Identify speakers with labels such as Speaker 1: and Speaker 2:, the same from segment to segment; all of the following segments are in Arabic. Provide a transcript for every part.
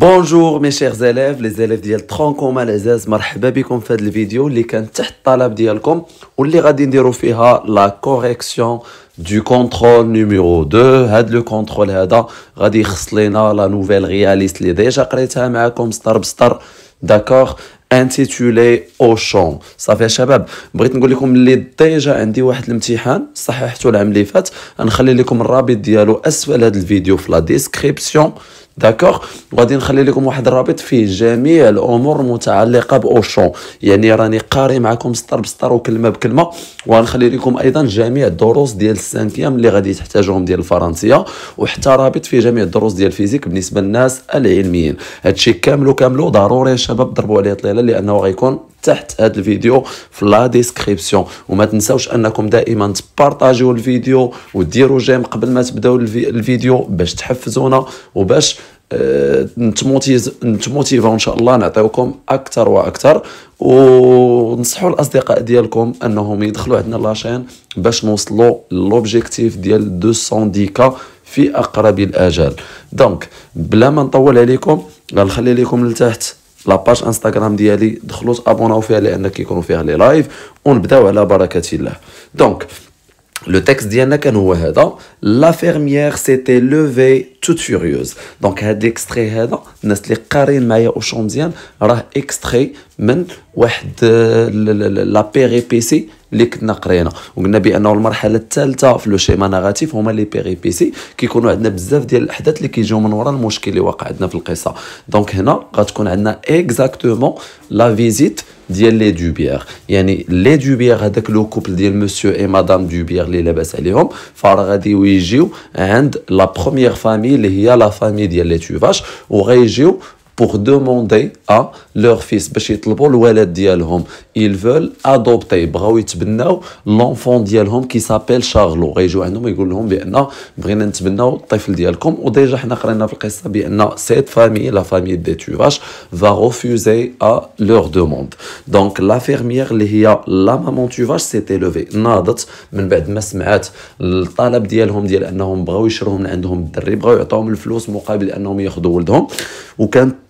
Speaker 1: بونجور مي شيغ زلاف لي زاليف ديال ترونكوما العزاز مرحبا بكم في هذا الفيديو اللي كان تحت الطلب ديالكم واللي غادي نديرو فيها لا كوريكسيون دو كونترول نيميرو 2 هاد لو كونترول هذا غادي يخص لينا لا نوفيل رياليست اللي ديجا قريتها معكم سطر بسطر داكوغ انتيتولي او شون صافي يا شباب بغيت نقول لكم اللي ديجا عندي واحد الامتحان صححته العام اللي فات غنخلي لكم الرابط ديالو اسفل هذا الفيديو في لا ديسكريبسيون داكوغ وغادي نخلي لكم واحد الرابط فيه جميع الامور المتعلقه باوشون يعني راني قاري معكم سطر بسطر وكلمه بكلمه وغنخلي لكم ايضا جميع الدروس ديال السانكيام اللي غادي تحتاجوهم ديال الفرنسيه وحتى رابط فيه جميع الدروس ديال الفيزيك بالنسبه للناس العلميين هادشي كامل كاملو ضروري يا شباب ضربوا عليه طليله لانه غيكون تحت هذا الفيديو في لا ديسكريبسيون وما تنساوش انكم دائما تبارطاجيو الفيديو وديروا جيم قبل ما تبداو الفيديو باش تحفزونا وباش أه نتموتيفا ان شاء الله نعطيوكم اكثر واكثر ونصحوا الاصدقاء ديالكم انهم يدخلوا عندنا لاشين باش نوصلوا لوبجيكتيف ديال 210 ديكا في اقرب الاجال دونك بلا ما نطول عليكم غنخلي لكم لتحت لاباج انستغرام ديالي دخلوا تابوناو فيها لان كيكونوا فيها لي لايف ونبداو على بركه الله دونك لو تيكست ديالنا كان هو هذا لا فيرميير سيتي لوفي توت فيوريوز دونك هاد ليكستري هذا الناس اللي قارين معايا او شون مزيان راه اكستري من واحد لا بي بي سي اللي كنا قرينا وقلنا بانه المرحله الثالثه في لو شيما نغاتيف هما لي بيريبيسي كيكونوا عندنا بزاف ديال الاحداث اللي كيجيو من ورا المشكل اللي واقع عندنا في القصه دونك هنا غتكون عندنا اكزاكتومون لا فيزيت ديال لي دوبيير يعني لي دوبيير هذاك لو كوبل ديال مسيو اي مدام دوبيير اللي لاباس عليهم فغادي يجيو عند لا بروميير فامي اللي هي لا فامي ديال لي توفاش وغايجيو pour demander à leur fils باش يطلبوا الولد ديالهم ils veulent adopter بغاو يتبناو l'enfant ديالهم كي سابيل شارلو غيجوا عندهم يقول لهم بان بغينا نتبناو الطفل ديالكم وديجا حنا قرينا في القصه بان سيت فامي لا فامي دي توفاش va ا لور دوموند دونك لا فيرميير اللي هي لا مامون توفاش سيتي لوفي ناضت من بعد ما سمعات الطلب ديالهم ديال انهم بغاو يشروهم من عندهم الدري بغاو يعطوهم الفلوس مقابل انهم ياخذوا ولدهم وكانت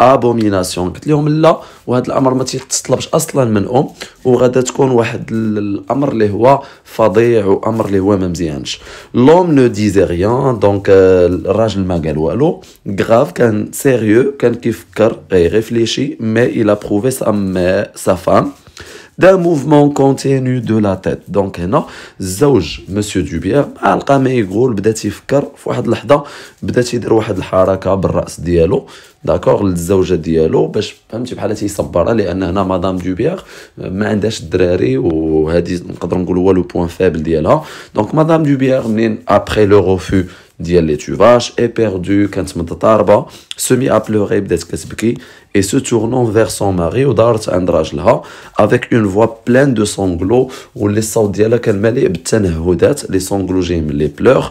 Speaker 1: ابوميناسيون قلت لهم لا وهذا الامر ما تيتطلبش اصلا منهم وغادا تكون واحد الامر اللي هو فظيع وامر اللي هو ما مزيانش لوم نو ديزي ريان دونك الراجل ما قال والو غراف كان سيريو كان كيفكر ريفليشي مي الى بروفي سا سا فام d'un mouvement continu de la tête دونك هنا الزوج مسيو دوبيير مع لقى ما يقول بدا تيفكر في واحد اللحظه بدا تيدير واحد الحركه بالراس ديالو داكوغ للزوجه ديالو باش فهمتي بحال تيصبرها لان هنا مدام دوبيغ آه، ما عندهاش الدراري وهذه نقدر نقول هو لو بوان فابل ديالها دونك مدام دوبيغ منين ابخي لو غوفو ديال l'étuvage est perdu كانت متضاربه semi à pleurer بدات كتبكي et se tournant vers son mari ودارت عند avec une voix pleine de sanglots واللي الصوت ديالها كان مليء بالتنهدات les sanglots جايين les pleurs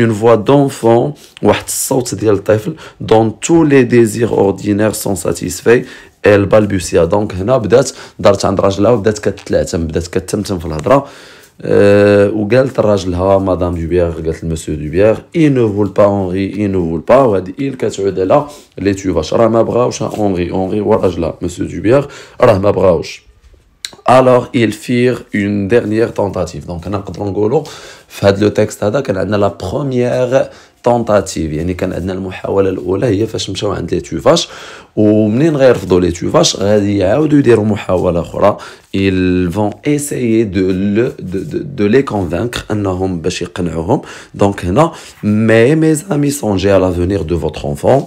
Speaker 1: une voix d'enfant واحد الصوت ديال الطفل dont tous les désirs ordinaires sont satisfaits elle balbutia donc هنا بدات دارت عند راجلها وبدات كتلعثم بدات كتتمتم في الهضره وقالت euh, لراجلها مدام دوبيغ قالت لمسيو دوبيغ اي نو فول با اونغي اي نو فول با وهاد ايل كتعود على لي تيوفاش راه ما بغاوش اونغي اونغي وراجلها مسيو دوبيغ راه ما بغاوش alors ils firent une dernière tentative donc on peut dire في هذا لو تيكست هذا كان عندنا لا بروميير طونطاتيف يعني كان عندنا المحاوله الاولى هي فاش مشاو عند لي تيفاش ومنين غيرفضوا لي تيفاش غادي يعاودوا يديروا محاوله اخرى ils vont essayer de le, de, de, de les convaincre انهم باش يقنعوهم دونك هنا مي مي زامي سونجي على لافونير دو فوتر انفون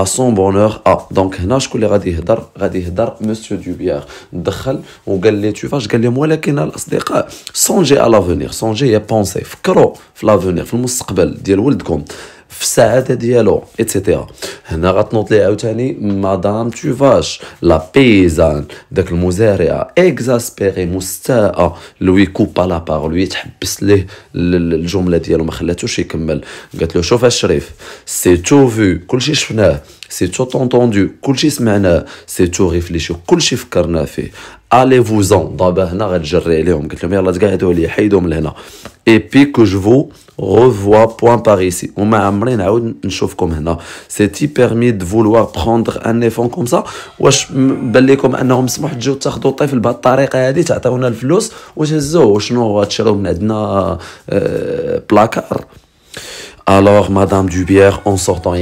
Speaker 1: à son bonheur à ah, دونك هنا شكون اللي غادي يهضر غادي يهضر مسيو دوبيير دخل وقال لي تو فاش قال لهم ولكن الاصدقاء سونجي على لافونيغ سونجي يا بونسي فكروا في لافونيغ في المستقبل ديال ولدكم في السعاده ديالو ايتترا هنا غتنوض ليه عاوتاني مدام توفاش لا بيزان داك المزارعه اكزاسبيري مستاءه لوي كوبا لا بارول يتحبس ليه الجمله ديالو ما خلاتوش يكمل قالت له شوف الشريف سي تو في كلشي شفناه سي تو طونطوندو كلشي سمعناه سي تو ريفليشيو كلشي فكرنا فيه الي فوزون دابا هنا غنجري عليهم قلت لهم يلاه تقعدوا لي من هنا اي بي كو جو فو ريفوا بوان باغ ايسي وما عمري نعاود نشوفكم هنا سي تي بيرمي دو فولوار بروندر ان ايفون كوم سا واش بان لكم انهم مسموح تجيو تاخذوا طفل بهذه الطريقه هذه تعطيونا الفلوس وتهزوه وشنو تشريو من عندنا بلاكار Alors, Madame Dubière, en sortant,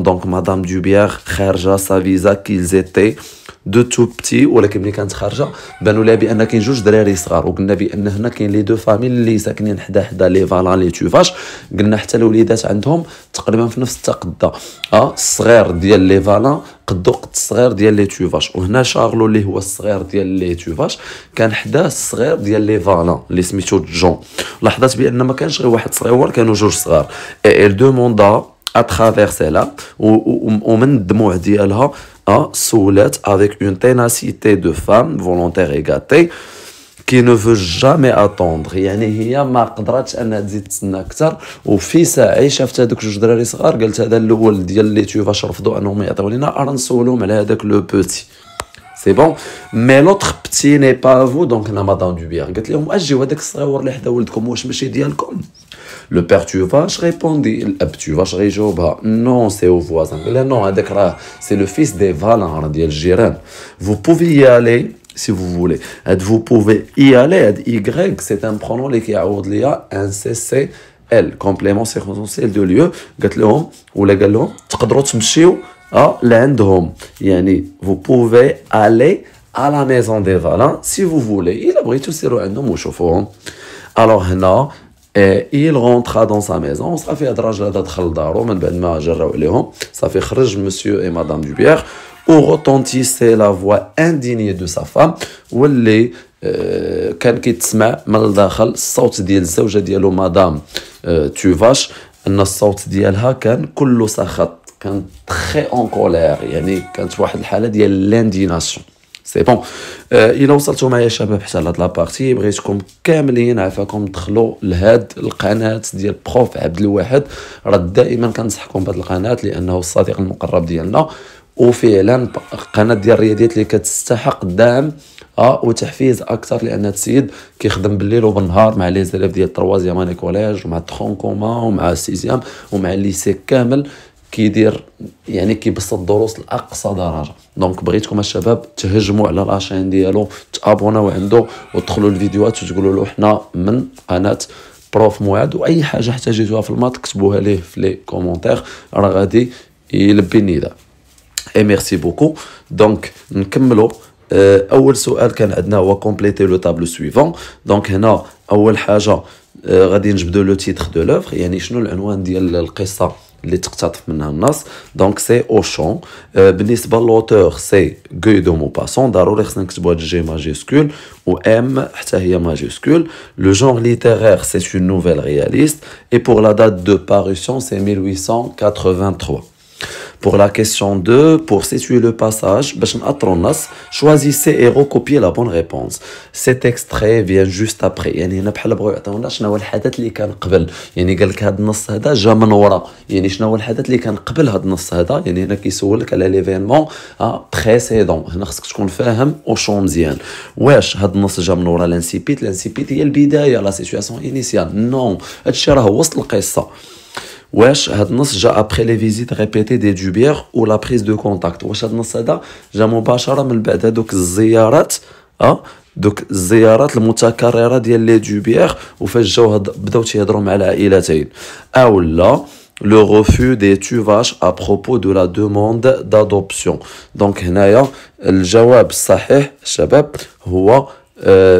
Speaker 1: donc Madame Dubière, sa visa qu'ils étaient, دو تو بتي ولكن ملي كانت خارجه بانوا لها بان كاين جوج دراري صغار وقلنا بان هنا كاين لي دو فامي اللي ساكنين حدا حدا لي فالان لي توفاش قلنا حتى الوليدات عندهم تقريبا في نفس التقده اه الصغير ديال لي فالان قدو قد الصغير ديال لي توفاش وهنا شارلو اللي هو الصغير ديال لي توفاش كان حدا الصغير ديال لي فالان اللي سميتو جون لاحظت بان ما كانش غير واحد صغير كانوا جوج صغار اي دوموندا اترافير سيلا ومن الدموع ديالها un soulette avec une ténacité de femme volontaire et gâtée qui ne veut jamais attendre يعني هي ما قدراتش انها تزيد تسنى اكثر وفي ساعه شافت هذوك جوج دراري صغار قالت هذا الاول ديال اللي تيفاش رفضوا انهم يعطيو لينا راه نسولهم على هذاك لو بوتي c'est bon mais l'autre petit n'est pas à vous donc n'a pas du bien قلت لهم اجي وهداك الصغير اللي حدا ولدكم واش ماشي ديالكم le père tu vas répondit الاب tu vas réjouba non c'est au voisin قال non هذاك hein, c'est le fils des valants ديال الجيران vous pouvez y aller si vous voulez vous pouvez y aller y c'est un pronom qui a ou de un cc L complément c'est de lieu قلت لهم ولا قال لهم تقدروا Oh, vous pouvez aller à la maison des valins si vous voulez. Il a pris tout Alors, et euh, il rentra dans sa maison. Ça fait à la ben hein. Ça fait monsieur et madame Dubière. Où retentissait la voix indignée de sa femme. Où elle est. كان elle من dit elle madame euh, elle كان تخي اون كولير يعني كانت واحد الحاله ديال لانديناسيون سي بون الى وصلتوا معايا شباب حتى لهاد لابارتي بغيتكم كاملين عافاكم تدخلوا لهاد القناه ديال بروف عبد الواحد راه دائما كنصحكم بهاد القناه لانه الصديق المقرب ديالنا وفعلا القناه ديال الرياضيات اللي كتستحق الدعم اه وتحفيز اكثر لان السيد كيخدم بالليل وبالنهار مع لي زلاف ديال 3 اني كوليج ومع كوما ومع السيزيام ومع الليسي كامل كيدير يعني كيبسط الدروس لاقصى درجه دونك بغيتكم الشباب تهجموا على لاشين ديالو تابوناو عنده وتدخلوا الفيديوهات وتقولوا له حنا من قناه بروف موعد واي حاجه احتاجتوها في المات كتبوها ليه في لي كومونتير راه غادي يلبي النداء اي ميرسي بوكو دونك نكملوا اول سؤال كان عندنا هو كومبليتي لو طابلو سويفون دونك هنا اول حاجه euh, غادي نجبدوا لو تيتر دو لوفر يعني شنو العنوان ديال القصه Donc, c'est Auchan. L'auteur, c'est Guy de Maupassant. Le genre littéraire, c'est une nouvelle réaliste. Et pour la date de parution, c'est 1883. Pour la question 2, pour situer le passage, choisissez et recopiez la bonne réponse. Cet extrait vient juste après. يعني هنا بحال بغاو يعطيونا شنو هو الحدث اللي كان قبل يعني قال لك هذا النص هذا جا من ورا يعني شنو هو الحدث اللي كان قبل هذا النص هذا يعني هنا كيسولك على ليفينمون بريسيدون هنا خصك تكون فاهم وشو مزيان واش هذا النص جا من ورا لانسيبيت لانسيبيت هي البدايه لا سيتوياسيون انيسيال نو هادشي راه وسط القصه واش هاد النص جا ابخي لي فيزيت ريبيتي دي و لا بريز دو كونتاكت واش هاد النص هذا جا مباشره من بعد هادوك الزيارات اه دوك الزيارات المتكرره ديال لي و وفاش جاو بداو تيهضرو مع العائلتين او لا لو غوفو دي tuvaches à دو لا دوموند دادوبسيون دونك هنايا الجواب الصحيح شباب هو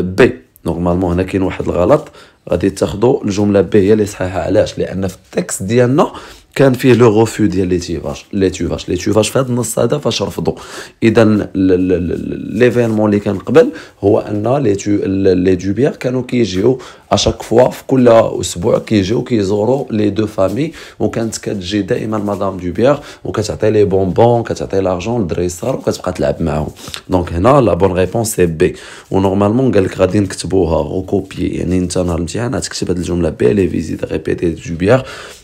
Speaker 1: بي آه، نورمالمون هنا كاين واحد الغلط غادي تاخذوا الجمله ب هي اللي صحيحه علاش لان في التكست ديالنا كان فيه لو غوفو ديال لي تيفاج لي تيفاج لي تيفاج في هذا النص هذا فاش رفضوا اذا ليفينمون اللي كان قبل هو ان لي تو لي دوبيير كانوا كيجيو اشاك فوا في كل اسبوع كيجيو كيزوروا لي دو فامي وكانت كتجي دائما مدام دوبيير وكتعطي لي بونبون كتعطي لارجون للدراري الصغار وكتبقى تلعب معاهم دونك هنا لا بون ريبونس سي بي ونورمالمون قال لك غادي نكتبوها وكوبي يعني انت نهار الامتحان تكتب هذه الجمله بي لي فيزيت ريبيتي دوبيير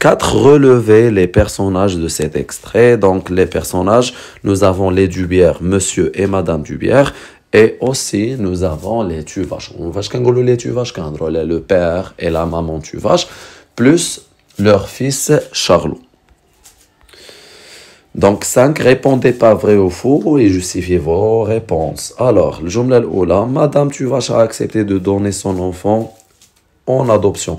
Speaker 1: 4. Relevez les personnages de cet extrait. Donc les personnages, nous avons les Dubière, monsieur et madame Dubière. Et aussi, nous avons les Tuvaches. On va les Tuvaches, le père et la maman Tuvache, plus leur fils Charlot. Donc 5, répondez pas vrai ou faux et justifiez vos réponses. Alors, le jumel Madame Tuvache a accepté de donner son enfant en adoption.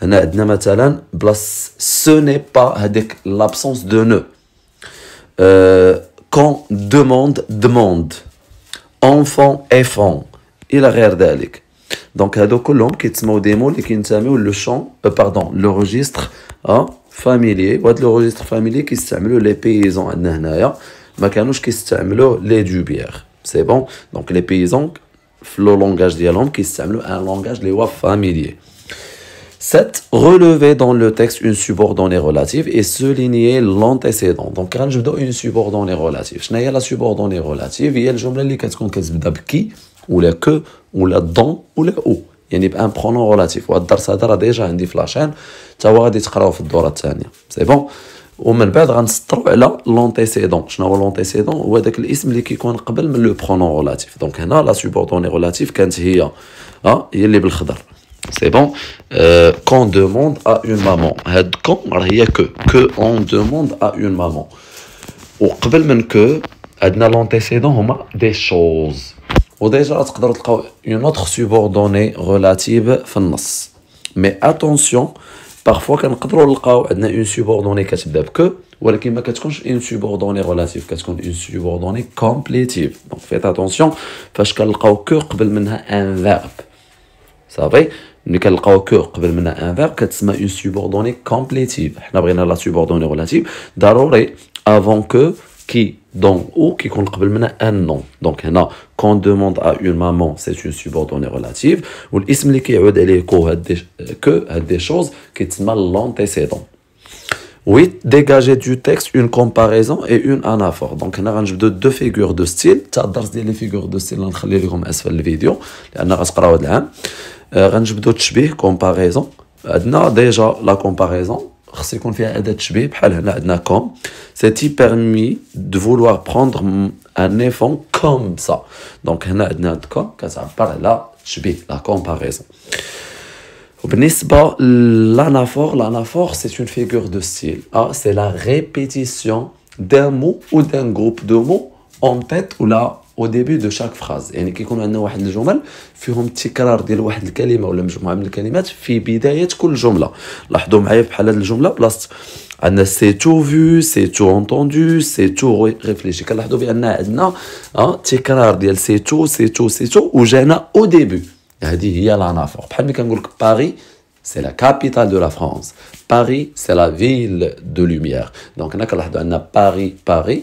Speaker 1: ce n'est pas l'absence de noeud. Euh, quand demande demande enfant enfant il a rien derrière donc à deux des mots qui le chant euh, hein, familier de familier qui les paysans les Dubières. c'est bon donc les paysans le langage des langues qui se un langage les familier 7. Relever dans le texte une subordonnée relative et souligner l'antécédent. Donc, quand je dis une subordonnée relative, je n'ai la subordonnée relative, C'est y a le jumelle qui est qui, ou la que, ou la dans, ou la où. Il y a un pronom relatif. والدرس هذا راه ديجا عندي في لاشين تا هو غادي تقراو في الدوره الثانيه سي بون ومن بعد غنسطروا على لونتيسيدون شنو هو l'antécédent. هو داك الاسم اللي كيكون قبل من لو برونون رولاتيف دونك هنا la subordonnée relative, كانت هي ها هي اللي بالخضر c'est bon euh, Qu'on demande à une maman. Quand il y a que. Que on demande à une maman. Ou même que, on a l'antécédent, des choses. Ou déjà, une autre subordonnée relative finance. Mais attention, parfois, quand on a une subordonnée qui que, ou ما pas une subordonnée relative كتكون une subordonnée complétive donc faites attention فاش كنلقاو que قبل منها un verbe savez n'écrit le cœur qu'on l'appelle un verbe qui est une subordonnée complétive Nous avons la subordonnée relative d'abord avant que qui donc ou qui un nom donc quand on demande à une maman c'est une subordonnée relative ou l'histoire qui est au que des choses qui est l'antécédent. Oui, dégagez du texte une comparaison et une anaphore donc un arrangement de deux figures de style Nous avons deux les figures de style dans le premier comme es fait vidéo les n'arras qu'on euh, on a déjà la comparaison. On a déjà la comparaison. C'est-il permis de vouloir prendre un enfant comme ça? Donc on a déjà la comparaison. On a déjà la comparaison. L'anaphore, c'est une figure de style. Ah, c'est la répétition d'un mot ou d'un groupe de mots en tête ou là. او ديبي دو شاك فراز يعني كيكون عندنا واحد الجمل فيهم تكرار ديال واحد الكلمه ولا مجموعه من الكلمات في بدايه كل جمله لاحظوا معايا بحال هذه الجمله بلاصت عندنا سي تو فيو سي تو اونتوندو سي تو ريفليشي كنلاحظوا بان عندنا آه، تكرار ديال سي تو سي تو سي تو وجانا او ديبي هذه هي لا نافور بحال ملي كنقول لك باري سي لا كابيتال دو لا فرونس باري سي لا فيل دو لوميير دونك هنا كنلاحظوا عندنا باري باري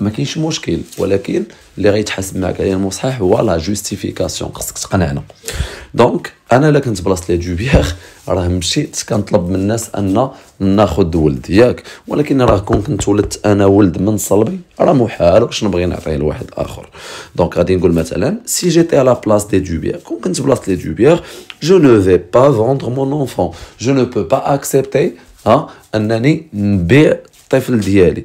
Speaker 1: ما كاينش مشكل ولكن اللي غيتحاسب معك عليه المصحح هو لا جوستيفيكاسيون خصك تقنعنا دونك انا الا كنت بلاصه لي دوبيغ راه مشيت كنطلب من الناس ان ناخذ ولد ياك ولكن راه كون كنت ولدت انا ولد من صلبي راه محال واش نبغي نعطيه لواحد اخر دونك غادي نقول مثلا سي جيتي على بلاص دي دوبيغ كون كنت بلاصه لي دوبيغ جو نو في با فوندر مون اونفون جو نو بو با اكسبتي ها انني نبيع الطفل ديالي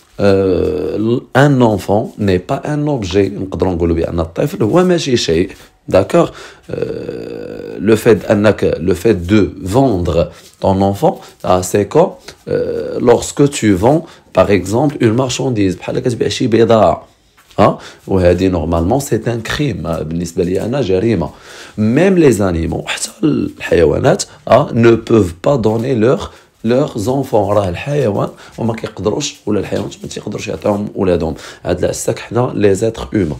Speaker 1: Euh, un enfant n'est pas un objet. D'accord euh, Le fait le fait de vendre ton enfant, ah, c'est quand euh, lorsque tu vends, par exemple, une marchandise. Hein? Normalement, c'est un crime. Hein, Même les animaux, ah, les ah, ne peuvent pas donner leur لوغ زونفون راه الحيوان وما كيقدروش ولا الحيوانات ما تيقدروش يعطيهم ولادهم هاد العساك حنا لي زيتر هومان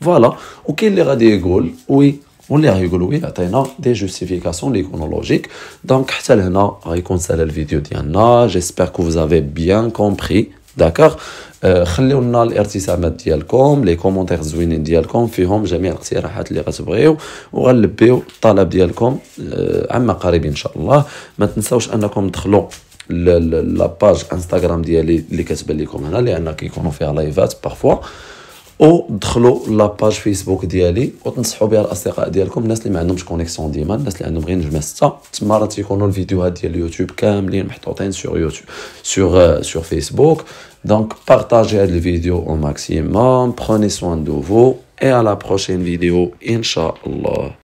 Speaker 1: فوالا وكاين اللي غادي يقول وي واللي غيقولوا وي عطينا دي جوستيفيكاسيون اللي يكونوا لوجيك دونك حتى لهنا غيكون سالا الفيديو ديالنا جيسبيغ كو فوزافي بيان كومبخي داكوغ أه، خليو لنا الارتسامات ديالكم لي كومونتير زوينين ديالكم فيهم جميع الاقتراحات اللي غتبغيو وغنلبيو الطلب ديالكم أه، عما قريب ان شاء الله ما تنساوش انكم تدخلوا لاباج انستغرام ديالي اللي كتبان لكم هنا لان كيكونوا فيها لايفات بارفوا ودخلوا لاباج فيسبوك ديالي وتنصحوا بها الاصدقاء ديالكم الناس اللي ما عندهمش كونيكسيون ديما الناس اللي عندهم غير نجمه سته تما راه تيكونوا الفيديوهات ديال اليوتيوب كاملين محطوطين سور يوتيوب سور سور فيسبوك Donc, partagez la vidéo au maximum, prenez soin de vous et à la prochaine vidéo, Inch'Allah.